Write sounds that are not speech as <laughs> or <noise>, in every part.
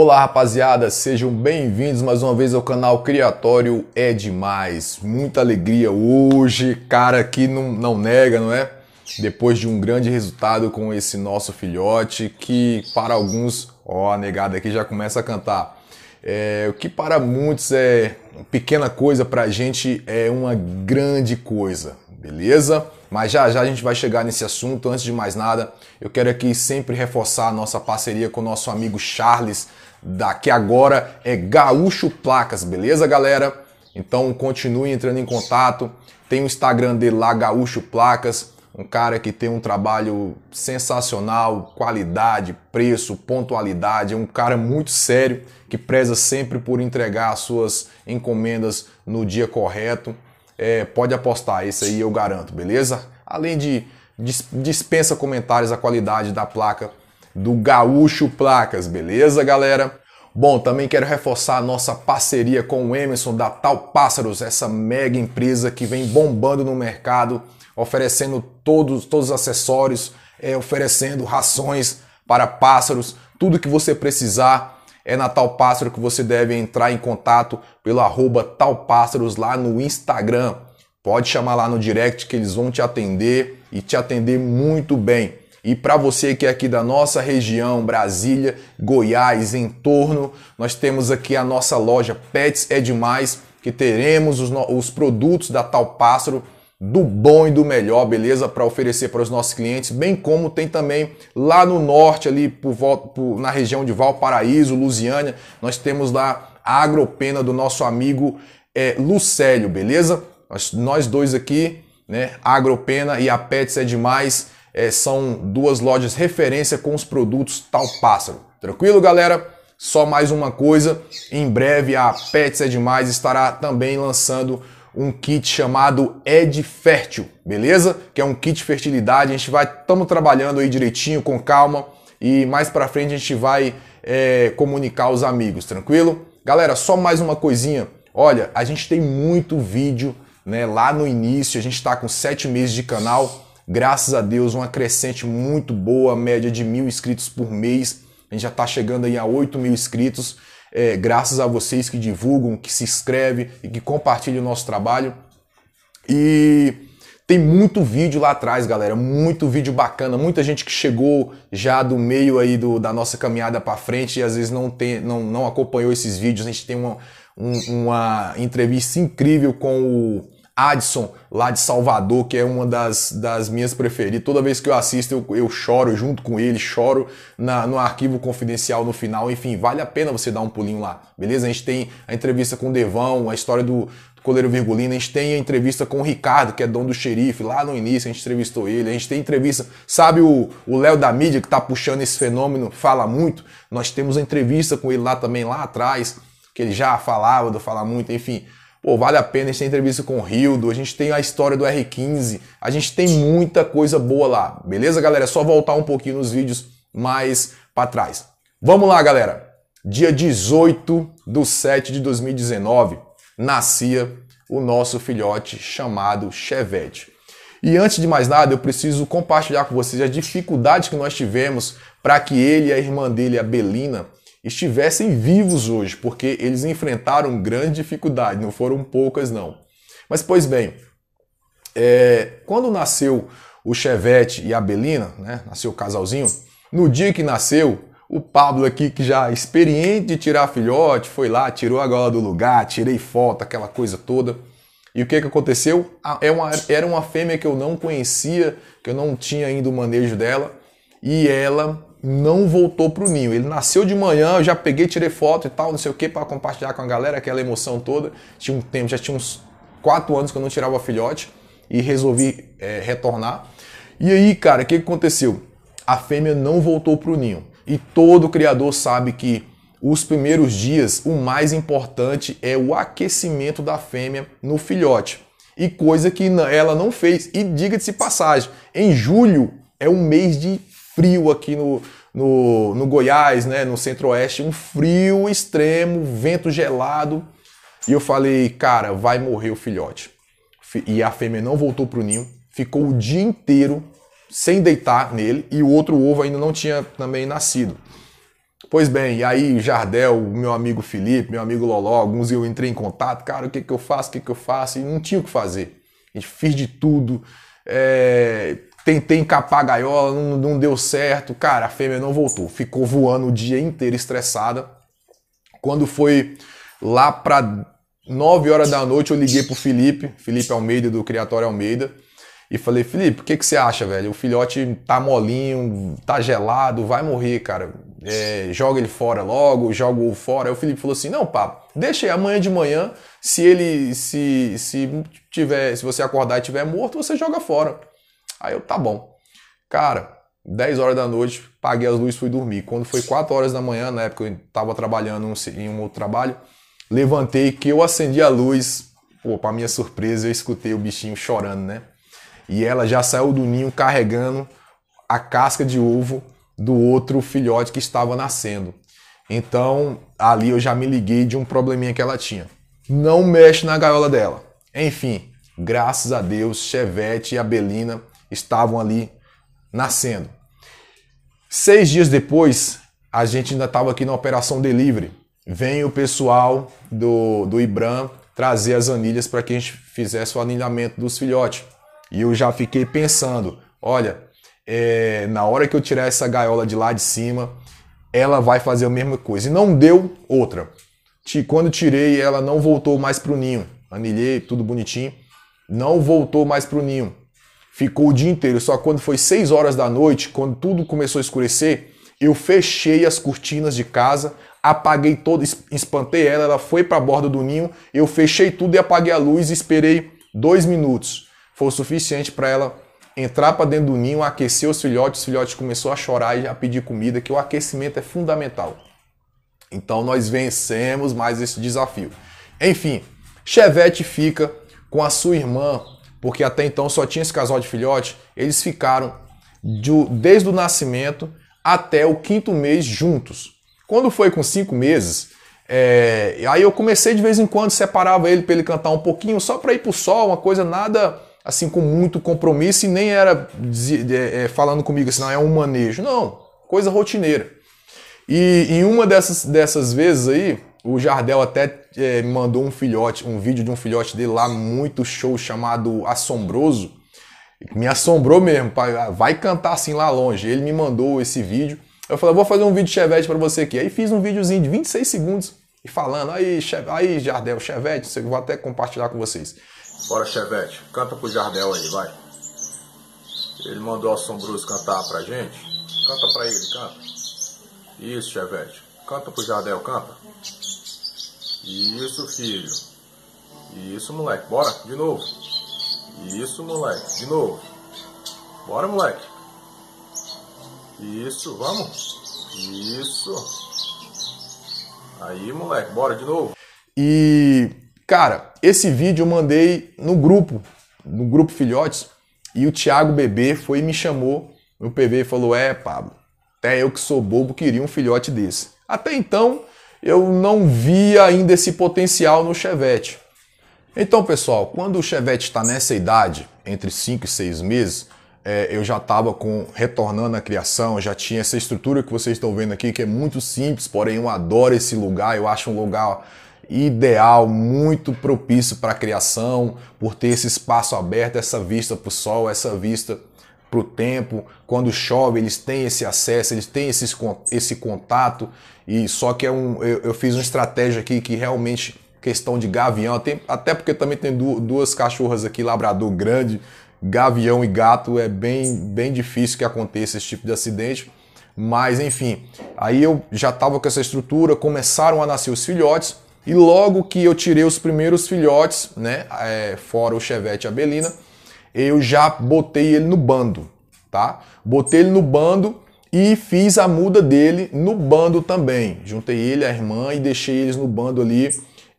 Olá rapaziada, sejam bem-vindos mais uma vez ao canal Criatório é demais. Muita alegria hoje, cara que não, não nega, não é? Depois de um grande resultado com esse nosso filhote, que para alguns, ó, a negada aqui já começa a cantar. É, o que para muitos é pequena coisa, para a gente é uma grande coisa, beleza? Mas já já a gente vai chegar nesse assunto. Antes de mais nada, eu quero aqui sempre reforçar a nossa parceria com o nosso amigo Charles Daqui agora é Gaúcho Placas, beleza, galera? Então continue entrando em contato. Tem o Instagram dele lá, Gaúcho Placas, um cara que tem um trabalho sensacional, qualidade, preço, pontualidade, é um cara muito sério que preza sempre por entregar as suas encomendas no dia correto. É, pode apostar, esse aí eu garanto, beleza? Além de dispensa comentários a qualidade da placa do Gaúcho Placas, beleza, galera? Bom, também quero reforçar a nossa parceria com o Emerson da Tal Pássaros, essa mega empresa que vem bombando no mercado, oferecendo todos, todos os acessórios, é, oferecendo rações para pássaros, tudo que você precisar é na Tal Pássaro que você deve entrar em contato pelo arroba Tal Pássaros lá no Instagram. Pode chamar lá no direct que eles vão te atender e te atender muito bem. E para você que é aqui da nossa região, Brasília, Goiás, em torno, nós temos aqui a nossa loja Pets é Demais, que teremos os, os produtos da Tal Pássaro do bom e do melhor, beleza? Para oferecer para os nossos clientes, bem como tem também lá no norte, ali por, por, na região de Valparaíso, Lusiânia, nós temos lá a agropena do nosso amigo é, Lucélio, beleza? Nós, nós dois aqui, né? A agropena e a Pets é demais é, são duas lojas referência com os produtos Tal Pássaro. Tranquilo, galera? Só mais uma coisa, em breve a Pets é Demais estará também lançando um kit chamado Ed Fértil, beleza? Que é um kit de fertilidade, a gente vai, estamos trabalhando aí direitinho, com calma, e mais pra frente a gente vai é, comunicar aos amigos, tranquilo? Galera, só mais uma coisinha, olha, a gente tem muito vídeo, né, lá no início, a gente está com sete meses de canal, Graças a Deus, uma crescente muito boa, média de mil inscritos por mês. A gente já está chegando aí a 8 mil inscritos. É, graças a vocês que divulgam, que se inscrevem e que compartilham o nosso trabalho. E tem muito vídeo lá atrás, galera, muito vídeo bacana, muita gente que chegou já do meio aí do, da nossa caminhada para frente e às vezes não, tem, não, não acompanhou esses vídeos. A gente tem uma, um, uma entrevista incrível com o Adson, lá de Salvador, que é uma das, das minhas preferidas. Toda vez que eu assisto, eu, eu choro junto com ele, choro na, no arquivo confidencial no final. Enfim, vale a pena você dar um pulinho lá, beleza? A gente tem a entrevista com o Devão, a história do, Coleiro Virgulino, a gente tem a entrevista com o Ricardo, que é dono do xerife, lá no início a gente entrevistou ele, a gente tem entrevista, sabe o Léo da mídia que tá puxando esse fenômeno, fala muito, nós temos a entrevista com ele lá também, lá atrás, que ele já falava do Falar Muito, enfim, Pô, vale a pena, a gente tem entrevista com o Rildo, a gente tem a história do R15, a gente tem muita coisa boa lá, beleza, galera? É só voltar um pouquinho nos vídeos mais para trás. Vamos lá, galera. Dia 18 do 7 de 2019, nascia o nosso filhote chamado Chevette. E antes de mais nada, eu preciso compartilhar com vocês as dificuldades que nós tivemos para que ele e a irmã dele, a Belina, estivessem vivos hoje, porque eles enfrentaram grande dificuldade, não foram poucas, não. Mas, pois bem, é, quando nasceu o Chevette e a Belina, né, nasceu o casalzinho, no dia que nasceu, o Pablo aqui, que já é experiente de tirar filhote, foi lá, tirou a gola do lugar, tirei foto, aquela coisa toda. E o que, que aconteceu? Ah, é uma, era uma fêmea que eu não conhecia, que eu não tinha ainda o manejo dela, e ela não voltou pro ninho. Ele nasceu de manhã, eu já peguei, tirei foto e tal, não sei o que, para compartilhar com a galera aquela emoção toda. Tinha um tempo, já tinha uns quatro anos que eu não tirava filhote e resolvi é, retornar. E aí, cara, o que aconteceu? A fêmea não voltou pro ninho. E todo criador sabe que os primeiros dias, o mais importante é o aquecimento da fêmea no filhote. E coisa que ela não fez. E diga-se passagem, em julho é um mês de frio aqui no, no, no Goiás, né, no centro-oeste, um frio extremo, vento gelado. E eu falei, cara, vai morrer o filhote. E a fêmea não voltou pro ninho, ficou o dia inteiro sem deitar nele e o outro ovo ainda não tinha também nascido. Pois bem, e aí Jardel, meu amigo Felipe, meu amigo Loló, alguns eu entrei em contato, cara, o que, que eu faço, o que, que eu faço, e não tinha o que fazer. Fiz de tudo, é, Tentei encapar a gaiola, não, não deu certo. Cara, a fêmea não voltou. Ficou voando o dia inteiro estressada. Quando foi lá para 9 horas da noite, eu liguei pro Felipe, Felipe Almeida, do Criatório Almeida, e falei, Felipe, o que, que você acha, velho? O filhote tá molinho, tá gelado, vai morrer, cara. É, joga ele fora logo, joga o fora. Aí o Felipe falou assim, não, papo, deixa aí amanhã de manhã, se ele, se, se tiver, se você acordar e tiver morto, você joga fora. Aí eu, tá bom. Cara, 10 horas da noite, paguei as luzes, fui dormir. Quando foi 4 horas da manhã, na época eu estava trabalhando em um outro trabalho, levantei, que eu acendi a luz, pô, pra minha surpresa, eu escutei o bichinho chorando, né? E ela já saiu do ninho carregando a casca de ovo do outro filhote que estava nascendo. Então, ali eu já me liguei de um probleminha que ela tinha. Não mexe na gaiola dela. Enfim, graças a Deus, Chevette e Abelina estavam ali nascendo. Seis dias depois, a gente ainda estava aqui na Operação Delivery. Vem o pessoal do, do IBRAM trazer as anilhas para que a gente fizesse o anilhamento dos filhotes. E eu já fiquei pensando: olha, é, na hora que eu tirar essa gaiola de lá de cima, ela vai fazer a mesma coisa. E não deu outra. Quando tirei, ela não voltou mais para o ninho. Anilhei, tudo bonitinho. Não voltou mais para o ninho ficou o dia inteiro. Só quando foi 6 horas da noite, quando tudo começou a escurecer, eu fechei as cortinas de casa, apaguei todo, espantei ela, ela foi para a borda do ninho, eu fechei tudo e apaguei a luz e esperei dois minutos. Foi o suficiente para ela entrar para dentro do ninho, aquecer os filhotes, os filhotes começou a chorar e a pedir comida, que o aquecimento é fundamental. Então nós vencemos mais esse desafio. Enfim, Chevette fica com a sua irmã porque até então só tinha esse casal de filhote, eles ficaram de, desde o nascimento até o quinto mês juntos. Quando foi com cinco meses, é, aí eu comecei de vez em quando, separava ele para ele cantar um pouquinho, só para ir para o sol, uma coisa nada assim com muito compromisso e nem era é, é, falando comigo assim, não, ah, é um manejo. Não, coisa rotineira. E em uma dessas, dessas vezes aí, o Jardel até é, me mandou um filhote, um vídeo de um filhote dele lá muito show chamado Assombroso. Me assombrou mesmo, pai, ah, vai cantar assim lá longe. Ele me mandou esse vídeo. Eu falei, vou fazer um vídeo Chevette para você aqui. Aí fiz um videozinho de 26 segundos e falando, aí, chevette, aí Jardel, Chevette, eu vou até compartilhar com vocês. Bora, Chevette, canta pro Jardel aí, vai. Ele mandou o Assombroso cantar pra gente. Canta pra ele, canta. Isso, Chevette. Canta pro Jardel, canta. Isso, filho. Isso, moleque. Bora, de novo. Isso, moleque. De novo. Bora, moleque. Isso, vamos. Isso. Aí, moleque, bora de novo. E, cara, esse vídeo eu mandei no grupo, no grupo Filhotes, e o Thiago Bebê foi e me chamou no PV e falou: É, Pablo, até eu que sou bobo queria um filhote desse. Até então, eu não via ainda esse potencial no Chevette. Então, pessoal, quando o Chevette está nessa idade, entre 5 e 6 meses, é, eu já estava com retornando à criação, já tinha essa estrutura que vocês estão vendo aqui, que é muito simples, porém eu adoro esse lugar, eu acho um lugar ideal, muito propício para a criação, por ter esse espaço aberto, essa vista para o sol, essa vista para o tempo. Quando chove, eles têm esse acesso, eles têm esses, esse contato. E só que é um, eu, eu fiz uma estratégia aqui que realmente questão de gavião, tem, até porque também tem du, duas cachorras aqui, labrador grande, gavião e gato, é bem, bem difícil que aconteça esse tipo de acidente. Mas enfim, aí eu já estava com essa estrutura, começaram a nascer os filhotes e logo que eu tirei os primeiros filhotes, né, é, fora o Chevette a belina eu já botei ele no bando, tá? Botei ele no bando e fiz a muda dele no bando também. Juntei ele, a irmã e deixei eles no bando ali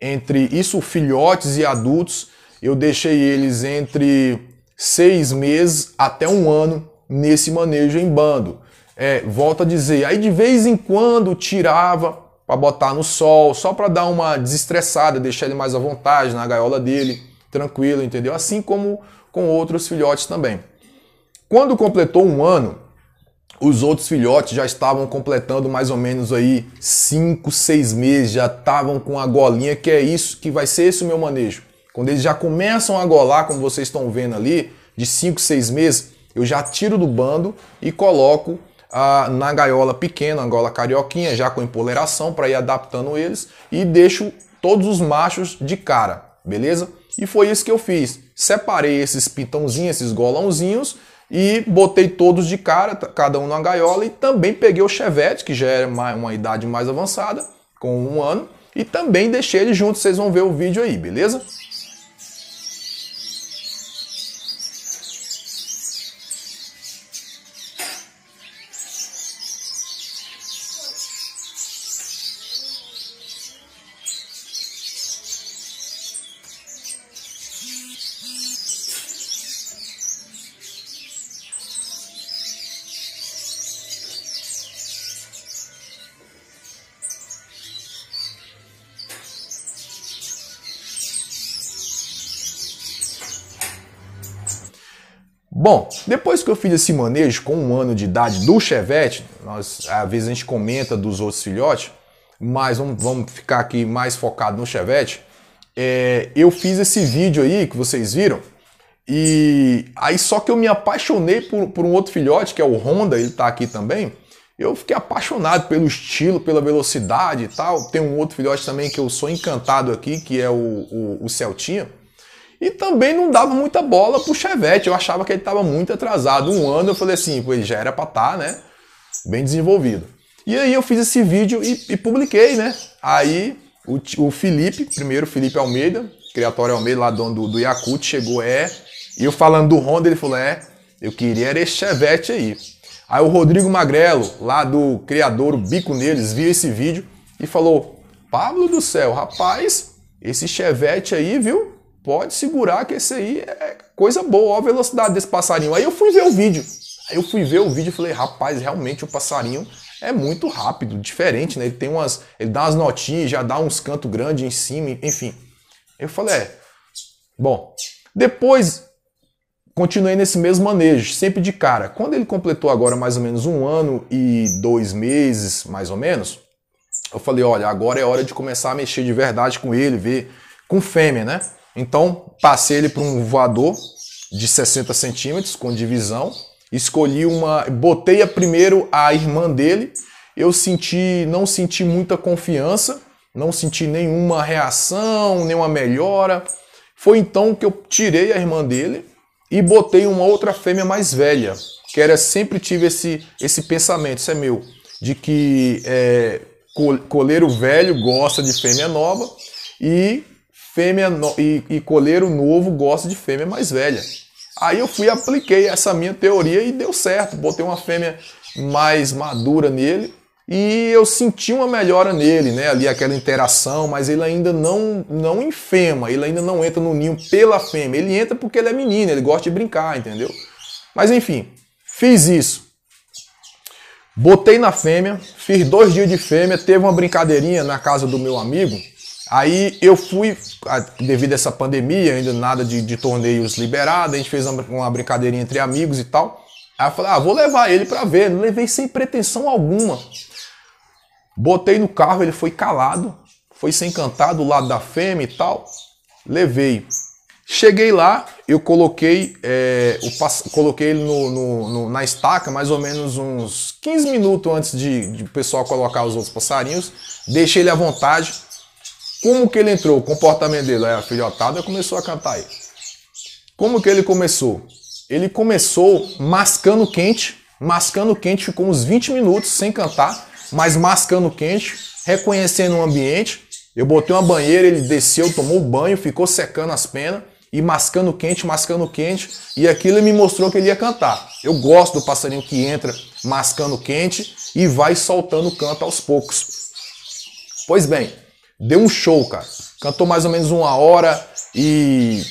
entre isso filhotes e adultos. Eu deixei eles entre seis meses até um ano nesse manejo em bando. É, volto a dizer, aí de vez em quando tirava para botar no sol, só para dar uma desestressada, deixar ele mais à vontade na gaiola dele, tranquilo, entendeu? Assim como com outros filhotes também. Quando completou um ano, os outros filhotes já estavam completando mais ou menos aí 5, 6 meses, já estavam com a golinha, que é isso, que vai ser esse o meu manejo. Quando eles já começam a golar, como vocês estão vendo ali, de 5, 6 meses, eu já tiro do bando e coloco ah, na gaiola pequena, angola carioquinha, já com empoleração para ir adaptando eles e deixo todos os machos de cara, beleza? E foi isso que eu fiz. Separei esses pitãozinhos, esses golãozinhos e botei todos de cara, cada um na gaiola e também peguei o chevette, que já era uma, uma idade mais avançada, com um ano, e também deixei ele junto, vocês vão ver o vídeo aí, beleza? Bom, depois que eu fiz esse manejo com um ano de idade do Chevette, nós, às vezes a gente comenta dos outros filhotes, mas vamos, vamos ficar aqui mais focado no Chevette. É, eu fiz esse vídeo aí que vocês viram, e aí só que eu me apaixonei por, por um outro filhote, que é o Honda, ele tá aqui também. Eu fiquei apaixonado pelo estilo, pela velocidade e tal. Tem um outro filhote também que eu sou encantado aqui, que é o, o, o Celtinha. E também não dava muita bola pro Chevette. Eu achava que ele estava muito atrasado. Um ano eu falei assim, ele já era para estar, tá, né? Bem desenvolvido. E aí eu fiz esse vídeo e, e publiquei, né? Aí o, o, Felipe, primeiro Felipe Almeida, criatório Almeida, lá dono do, do Yakut, chegou, é. E eu falando do Honda, ele falou, é, eu queria era esse Chevette aí. Aí o Rodrigo Magrelo, lá do criador, o bico neles, viu esse vídeo e falou: Pablo do céu, rapaz, esse Chevette aí, viu? Pode segurar que esse aí é coisa boa, olha a velocidade desse passarinho. Aí eu fui ver o vídeo. Aí eu fui ver o vídeo e falei, rapaz, realmente o passarinho é muito rápido, diferente, né? Ele tem umas. Ele dá umas notinhas, já dá uns cantos grandes em cima, enfim. Eu falei, é. Bom, depois continuei nesse mesmo manejo, sempre de cara. Quando ele completou agora mais ou menos um ano e dois meses, mais ou menos, eu falei, olha, agora é hora de começar a mexer de verdade com ele, ver com fêmea, né? Então, passei ele para um voador de 60 centímetros com divisão. Escolhi uma. Botei a primeiro a irmã dele. Eu senti, não senti muita confiança, não senti nenhuma reação, nenhuma melhora. Foi então que eu tirei a irmã dele e botei uma outra fêmea mais velha, que era sempre tive esse, esse pensamento, isso é meu, de que é, coleiro velho gosta de fêmea nova e fêmea no... e, e coleiro novo gosta de fêmea mais velha. Aí eu fui e apliquei essa minha teoria e deu certo. Botei uma fêmea mais madura nele e eu senti uma melhora nele, né? Ali aquela interação, mas ele ainda não não enfema, ele ainda não entra no ninho pela fêmea. Ele entra porque ele é menino, ele gosta de brincar, entendeu? Mas enfim, fiz isso. Botei na fêmea, fiz dois dias de fêmea, teve uma brincadeirinha na casa do meu amigo Aí eu fui, devido a essa pandemia, ainda nada de, de torneios liberado, a gente fez uma, uma brincadeirinha entre amigos e tal. Aí eu falei, ah, vou levar ele para ver. Não levei sem pretensão alguma. Botei no carro, ele foi calado, foi sem cantar do lado da fêmea e tal. Levei. Cheguei lá, eu coloquei, é, o, coloquei ele no, no, no, na estaca mais ou menos uns 15 minutos antes de, de o pessoal colocar os outros passarinhos. Deixei ele à vontade como que ele entrou? O comportamento dele era filhotado e começou a cantar aí. Como que ele começou? Ele começou mascando quente, mascando quente, ficou uns 20 minutos sem cantar, mas mascando quente, reconhecendo o ambiente. Eu botei uma banheira, ele desceu, tomou banho, ficou secando as penas e mascando quente, mascando quente, e aquilo me mostrou que ele ia cantar. Eu gosto do passarinho que entra mascando quente e vai soltando o canto aos poucos. Pois bem, Deu um show, cara. Cantou mais ou menos uma hora e,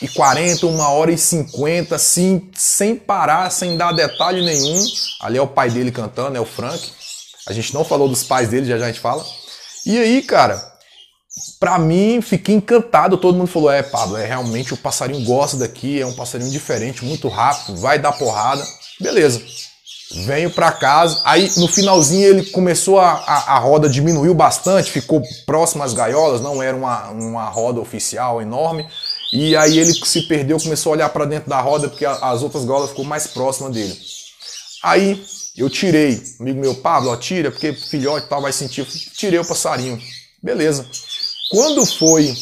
e 40, uma hora e 50, assim, sem parar, sem dar detalhe nenhum. Ali é o pai dele cantando, é o Frank. A gente não falou dos pais dele, já já a gente fala. E aí, cara, pra mim, fiquei encantado. Todo mundo falou: é, Pablo, é realmente o passarinho gosta daqui, é um passarinho diferente, muito rápido, vai dar porrada. Beleza venho para casa. Aí no finalzinho ele começou a, a, a, roda diminuiu bastante, ficou próximo às gaiolas, não era uma, uma roda oficial enorme. E aí ele se perdeu, começou a olhar para dentro da roda porque a, as outras gaiolas ficou mais próxima dele. Aí eu tirei, amigo meu Pablo, ó, tira porque filhote tal vai sentir. Tirei o passarinho, beleza. Quando foi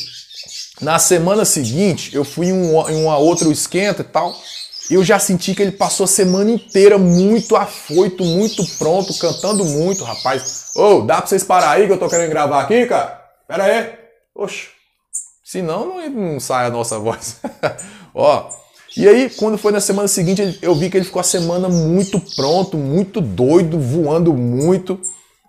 na semana seguinte, eu fui em, um, em uma outra esquenta e tal. E eu já senti que ele passou a semana inteira muito afoito, muito pronto, cantando muito, rapaz. Ô, oh, dá pra vocês parar aí que eu tô querendo gravar aqui, cara? Pera aí. Oxe. Senão não, não sai a nossa <laughs> voz. Ó. E aí, quando foi na semana seguinte, eu vi que ele ficou a semana muito pronto, muito doido, voando muito.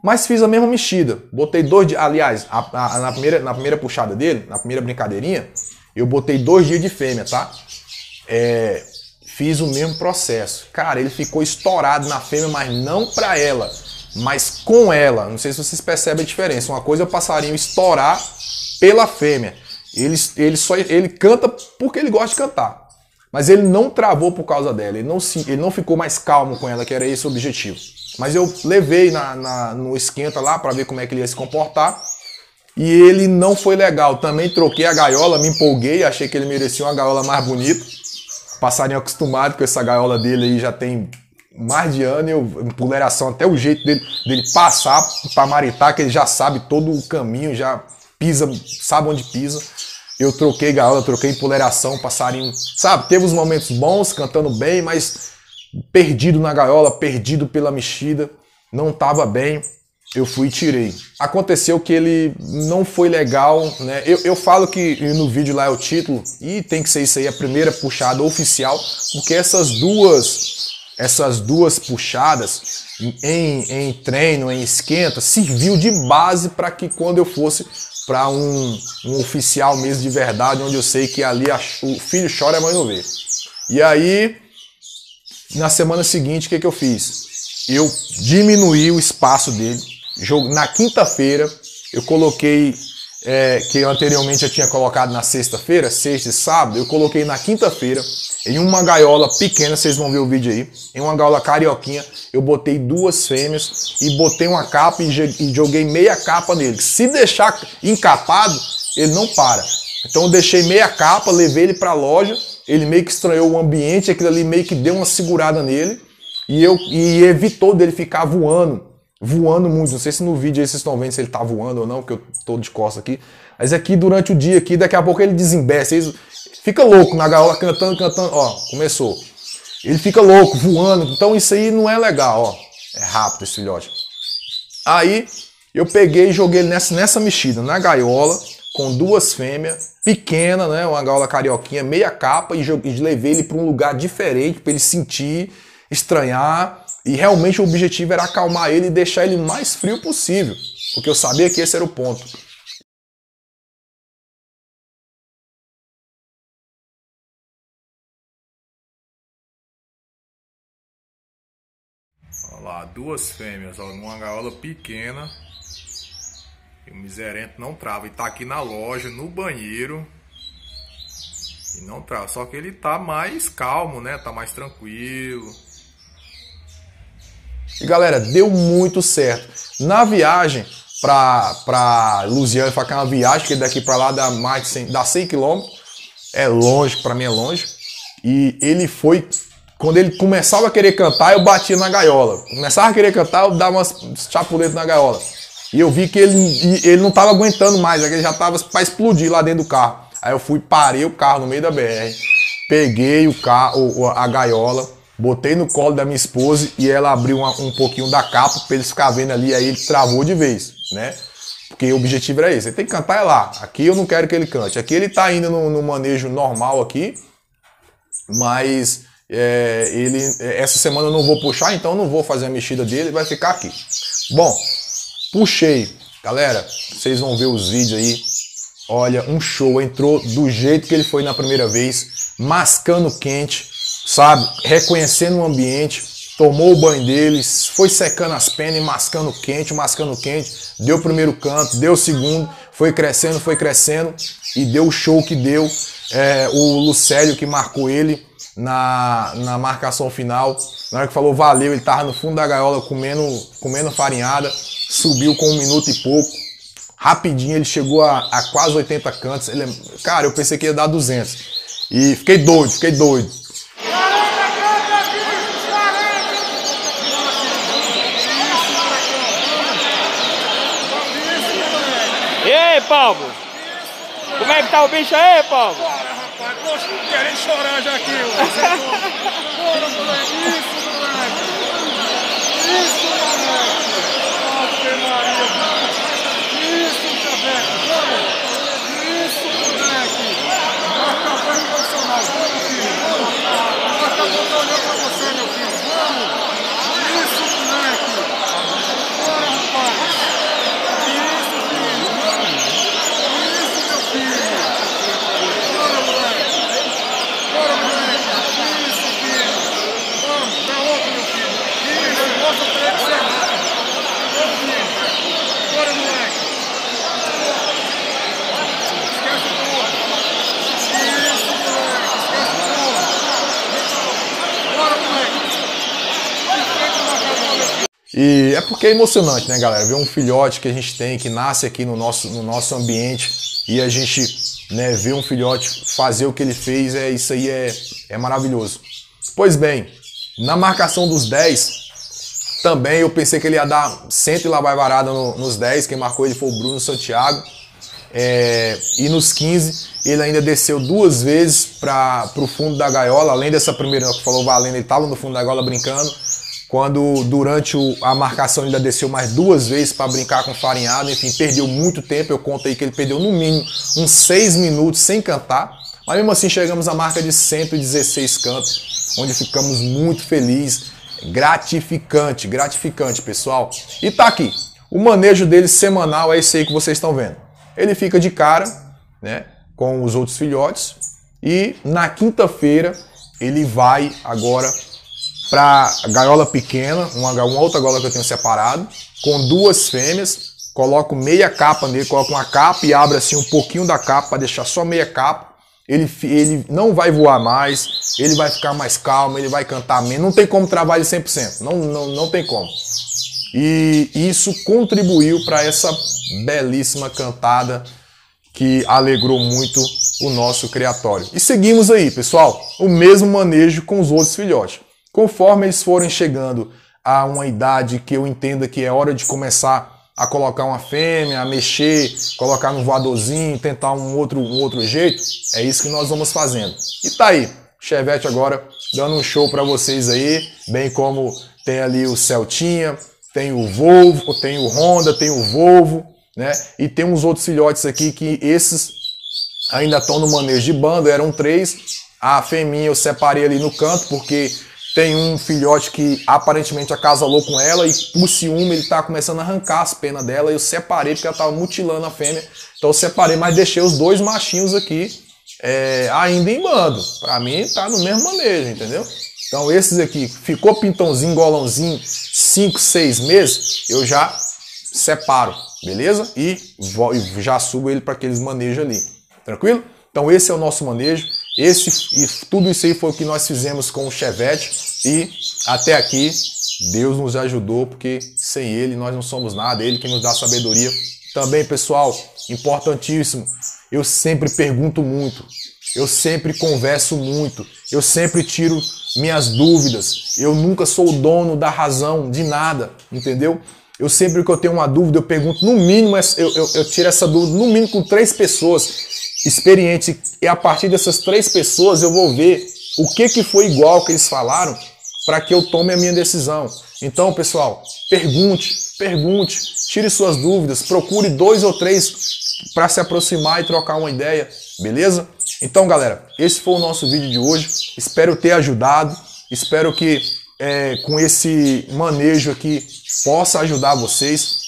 Mas fiz a mesma mexida. Botei dois dias. Aliás, a, a, na, primeira, na primeira puxada dele, na primeira brincadeirinha, eu botei dois dias de fêmea, tá? É, Fiz o mesmo processo. Cara, ele ficou estourado na fêmea, mas não para ela, mas com ela. Não sei se vocês percebem a diferença. Uma coisa é o passarinho estourar pela fêmea. Ele, ele, só, ele canta porque ele gosta de cantar. Mas ele não travou por causa dela, ele não, se, ele não ficou mais calmo com ela, que era esse o objetivo. Mas eu levei na, na no esquenta lá para ver como é que ele ia se comportar. E ele não foi legal. Também troquei a gaiola, me empolguei, achei que ele merecia uma gaiola mais bonita passarinho acostumado com essa gaiola dele aí já tem mais de ano, eu, até o jeito dele, dele passar para Maritá, que ele já sabe todo o caminho, já pisa, sabe onde pisa. Eu troquei gaiola, troquei empoleração, passarinho, sabe? Teve uns momentos bons, cantando bem, mas perdido na gaiola, perdido pela mexida, não tava bem eu fui e tirei. Aconteceu que ele não foi legal, né? Eu, eu falo que no vídeo lá é o título, e tem que ser isso aí, a primeira puxada oficial, porque essas duas essas duas puxadas em, em treino, em esquenta, serviu de base para que quando eu fosse para um, um oficial mesmo de verdade, onde eu sei que ali a, o filho chora e a mãe não vê. E aí, na semana seguinte, o que, que eu fiz? Eu diminuí o espaço dele, jogo na quinta-feira. Eu coloquei é, que eu anteriormente eu tinha colocado na sexta-feira, sexta e sábado, eu coloquei na quinta-feira em uma gaiola pequena, vocês vão ver o vídeo aí, em uma gaiola carioquinha, eu botei duas fêmeas e botei uma capa e joguei meia capa nele. Se deixar encapado, ele não para. Então eu deixei meia capa, levei ele para a loja, ele meio que estranhou o ambiente, aquilo ali meio que deu uma segurada nele e, eu, e evitou dele ficar voando voando muito. Não sei se no vídeo aí vocês estão vendo se ele tá voando ou não, porque eu tô de costas aqui. Mas aqui durante o dia aqui, daqui a pouco ele desembeça Ele fica louco na gaiola cantando, cantando. Ó, começou. Ele fica louco, voando. Então isso aí não é legal, ó. É rápido esse filhote. Aí eu peguei e joguei ele nessa, nessa mexida, na gaiola, com duas fêmeas, pequena, né? Uma gaiola carioquinha, meia capa, e, joguei, e levei ele para um lugar diferente para ele sentir, estranhar e realmente o objetivo era acalmar ele e deixar ele mais frio possível, porque eu sabia que esse era o ponto. Olha lá, duas fêmeas, ó, numa gaiola pequena. E o miserento não trava. E tá aqui na loja, no banheiro. E não trava. Só que ele tá mais calmo, né? Tá mais tranquilo. E galera, deu muito certo. Na viagem para Lusiana, foi é uma viagem que daqui para lá dá mais de 100, dá 100 km. É longe, para mim é longe. E ele foi quando ele começava a querer cantar, eu batia na gaiola. Começava a querer cantar, eu dava umas chapuletas na gaiola. E eu vi que ele, ele não estava aguentando mais, ele já estava para explodir lá dentro do carro. Aí eu fui, parei o carro no meio da BR, peguei o carro, a gaiola, Botei no colo da minha esposa e ela abriu uma, um pouquinho da capa para eles ficar vendo ali, aí ele travou de vez, né? Porque o objetivo era esse. Ele tem que cantar é lá. Aqui eu não quero que ele cante. Aqui ele tá ainda no, no manejo normal aqui, mas é, ele é, essa semana eu não vou puxar, então não vou fazer a mexida dele, vai ficar aqui. Bom, puxei. Galera, vocês vão ver os vídeos aí. Olha, um show entrou do jeito que ele foi na primeira vez, mascando quente sabe? Reconhecendo o ambiente, tomou o banho deles, foi secando as penas e mascando quente, mascando quente, deu o primeiro canto, deu o segundo, foi crescendo, foi crescendo e deu o show que deu é, o Lucélio que marcou ele na, na marcação final. Na hora que falou valeu, ele tava no fundo da gaiola comendo, comendo farinhada, subiu com um minuto e pouco. Rapidinho ele chegou a, a quase 80 cantos. Ele, é, cara, eu pensei que ia dar 200. E fiquei doido, fiquei doido. aí, Palmo? Como é que tá o bicho aí, Palmo? Bora, rapaz. Tô querendo chorar já aqui, ó. <laughs> Bora, moleque. Isso. E é porque é emocionante, né, galera? Ver um filhote que a gente tem, que nasce aqui no nosso, no nosso ambiente e a gente né, ver um filhote fazer o que ele fez, é isso aí é, é maravilhoso. Pois bem, na marcação dos 10, também eu pensei que ele ia dar sempre lá vai varada no, nos 10, quem marcou ele foi o Bruno Santiago. É, e nos 15 ele ainda desceu duas vezes para o fundo da gaiola, além dessa primeira que falou valendo, ele estava no fundo da gaiola brincando quando durante o, a marcação ele ainda desceu mais duas vezes para brincar com o farinhado, enfim, perdeu muito tempo. Eu conto aí que ele perdeu no mínimo uns seis minutos sem cantar, mas mesmo assim chegamos à marca de 116 cantos, onde ficamos muito felizes. Gratificante, gratificante, pessoal. E tá aqui. O manejo dele semanal é esse aí que vocês estão vendo. Ele fica de cara, né, com os outros filhotes e na quinta-feira ele vai agora para gaiola pequena, uma, uma outra gaiola que eu tenho separado, com duas fêmeas, coloco meia capa nele, coloco uma capa e abro assim um pouquinho da capa para deixar só meia capa. Ele, ele não vai voar mais, ele vai ficar mais calmo, ele vai cantar menos. Não tem como trabalhar 100%, não, não, não tem como. E isso contribuiu para essa belíssima cantada que alegrou muito o nosso criatório. E seguimos aí, pessoal, o mesmo manejo com os outros filhotes. Conforme eles forem chegando a uma idade que eu entenda que é hora de começar a colocar uma fêmea, a mexer, colocar no voadorzinho, tentar um outro, um outro jeito, é isso que nós vamos fazendo. E tá aí, Chevette agora dando um show para vocês aí, bem como tem ali o Celtinha, tem o Volvo, tem o Honda, tem o Volvo, né? E tem uns outros filhotes aqui que esses ainda estão no manejo de bando, eram três. A fêmea eu separei ali no canto porque tem um filhote que aparentemente acasalou com ela e por ciúme ele tá começando a arrancar as penas dela. Eu separei porque ela tava mutilando a fêmea. Então eu separei, mas deixei os dois machinhos aqui é, ainda em bando. Pra mim tá no mesmo manejo, entendeu? Então esses aqui, ficou pintãozinho, golãozinho, 5, 6 meses, eu já separo, beleza? E já subo ele para aqueles manejos ali, tranquilo? Então esse é o nosso manejo. Esse, e tudo isso aí foi o que nós fizemos com o Chevette e até aqui Deus nos ajudou, porque sem Ele nós não somos nada, Ele que nos dá sabedoria. Também, pessoal, importantíssimo, eu sempre pergunto muito, eu sempre converso muito, eu sempre tiro minhas dúvidas, eu nunca sou o dono da razão de nada, entendeu? Eu sempre que eu tenho uma dúvida, eu pergunto, no mínimo, eu, eu, eu tiro essa dúvida, no mínimo com três pessoas experiente. E a partir dessas três pessoas eu vou ver o que, que foi igual que eles falaram para que eu tome a minha decisão. Então, pessoal, pergunte, pergunte, tire suas dúvidas, procure dois ou três para se aproximar e trocar uma ideia, beleza? Então, galera, esse foi o nosso vídeo de hoje. Espero ter ajudado. Espero que é, com esse manejo aqui possa ajudar vocês.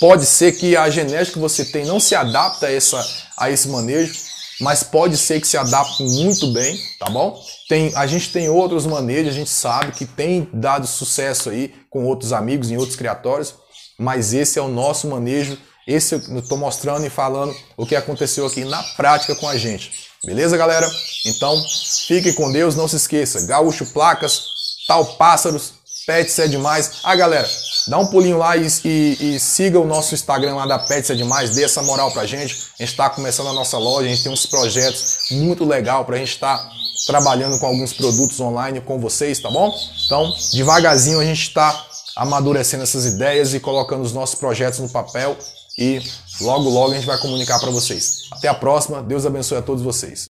Pode ser que a genética que você tem não se adapta a, essa, a esse manejo, mas pode ser que se adapte muito bem, tá bom? Tem, a gente tem outros manejos, a gente sabe que tem dado sucesso aí com outros amigos em outros criatórios, mas esse é o nosso manejo, esse eu estou mostrando e falando o que aconteceu aqui na prática com a gente. Beleza, galera? Então, fique com Deus, não se esqueça, Gaúcho Placas, Tal Pássaros, Pets é demais. Ah, galera, dá um pulinho lá e, e, e siga o nosso Instagram lá da Pets é demais, dê essa moral pra gente. A gente tá começando a nossa loja, a gente tem uns projetos muito legal pra gente estar tá trabalhando com alguns produtos online com vocês, tá bom? Então, devagarzinho a gente tá amadurecendo essas ideias e colocando os nossos projetos no papel e logo logo a gente vai comunicar para vocês. Até a próxima, Deus abençoe a todos vocês.